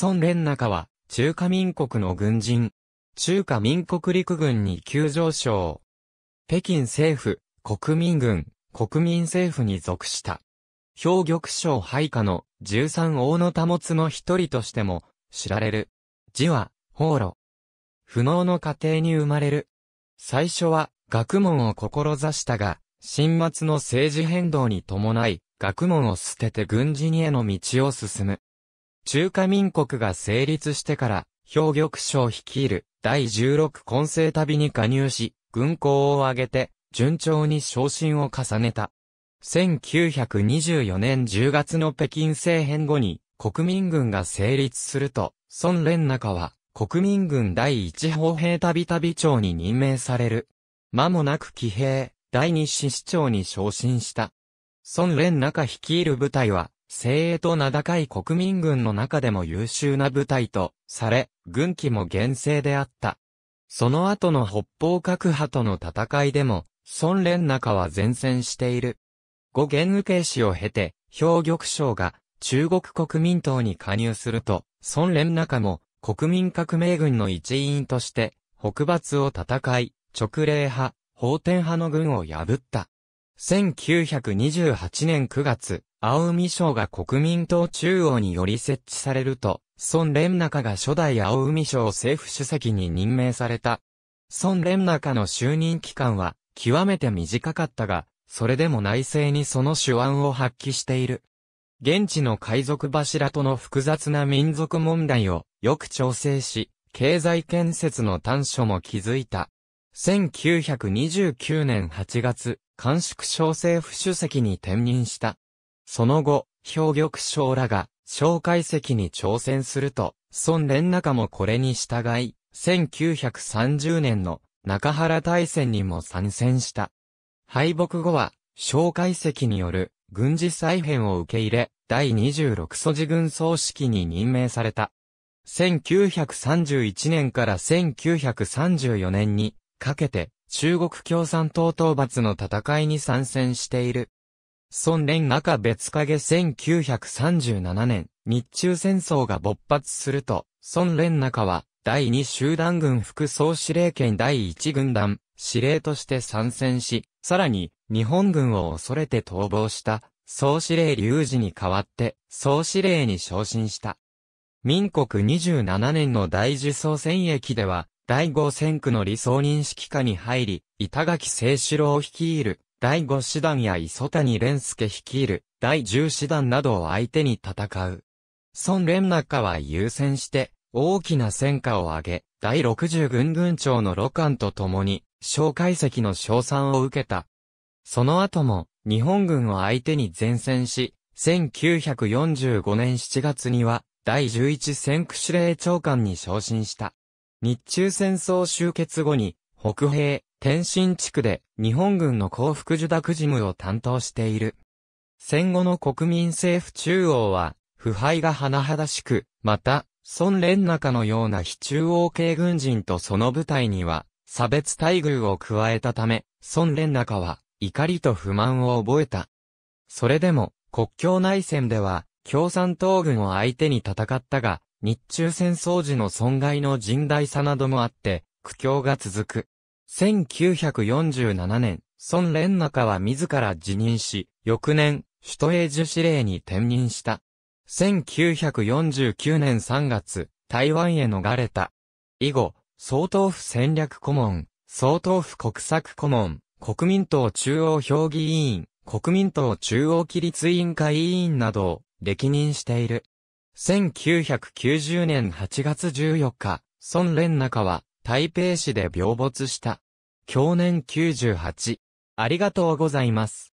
孫連中は、中華民国の軍人。中華民国陸軍に急上昇。北京政府、国民軍、国民政府に属した。兵玉将配下の十三王の保つの一人としても知られる。字は、放路。不能の家庭に生まれる。最初は、学問を志したが、新末の政治変動に伴い、学問を捨てて軍人への道を進む。中華民国が成立してから、兵玉将率いる第16混成旅に加入し、軍港を挙げて、順調に昇進を重ねた。1924年10月の北京政変後に、国民軍が成立すると、孫連中は、国民軍第一砲兵旅旅長に任命される。間もなく騎兵、第二師市長に昇進した。孫連中率いる部隊は、精鋭と名高い国民軍の中でも優秀な部隊とされ、軍旗も厳正であった。その後の北方各派との戦いでも、孫連中は前線している。五元受け氏を経て、兵玉将が中国国民党に加入すると、孫連中も国民革命軍の一員として、北伐を戦い、直令派、法天派の軍を破った。1928年9月、青海省が国民党中央により設置されると、孫連中が初代青海省政府主席に任命された。孫連中の就任期間は、極めて短かったが、それでも内政にその手腕を発揮している。現地の海賊柱との複雑な民族問題をよく調整し、経済建設の短所も築いた。1929年8月、甘粛省政府主席に転任した。その後、兵玉将らが、小介石に挑戦すると、孫連中もこれに従い、1930年の中原大戦にも参戦した。敗北後は、小介石による軍事再編を受け入れ、第26祖事軍総指揮に任命された。1931年から1934年にかけて中国共産党討伐の戦いに参戦している。孫連赤別影1937年、日中戦争が勃発すると、孫連中は、第2集団軍副総司令権第1軍団、司令として参戦し、さらに、日本軍を恐れて逃亡した、総司令隆二に代わって、総司令に昇進した。民国27年の大受総戦役では、第5戦区の理想認識下に入り、板垣清志郎を率いる、第5師団や磯谷蓮介率いる第10師団などを相手に戦う。孫連中は優先して大きな戦果を上げ、第60軍軍長の露艦と共に、小介石の称賛を受けた。その後も、日本軍を相手に前線し、1945年7月には、第11戦区司令長官に昇進した。日中戦争終結後に、北平、天津地区で、日本軍の幸福受諾事務を担当している。戦後の国民政府中央は、腐敗が甚だしく、また、孫連中のような非中央系軍人とその部隊には、差別待遇を加えたため、孫連中は、怒りと不満を覚えた。それでも、国境内戦では、共産党軍を相手に戦ったが、日中戦争時の損害の甚大さなどもあって、苦境が続く。1947年、孫連中は自ら辞任し、翌年、首都英樹司令に転任した。1949年3月、台湾へ逃れた。以後、総統府戦略顧問、総統府国策顧問、国民党中央評議委員、国民党中央規律委員会委員などを歴任している。1990年8月14日、孫連中は台北市で病没した。享年98。ありがとうございます。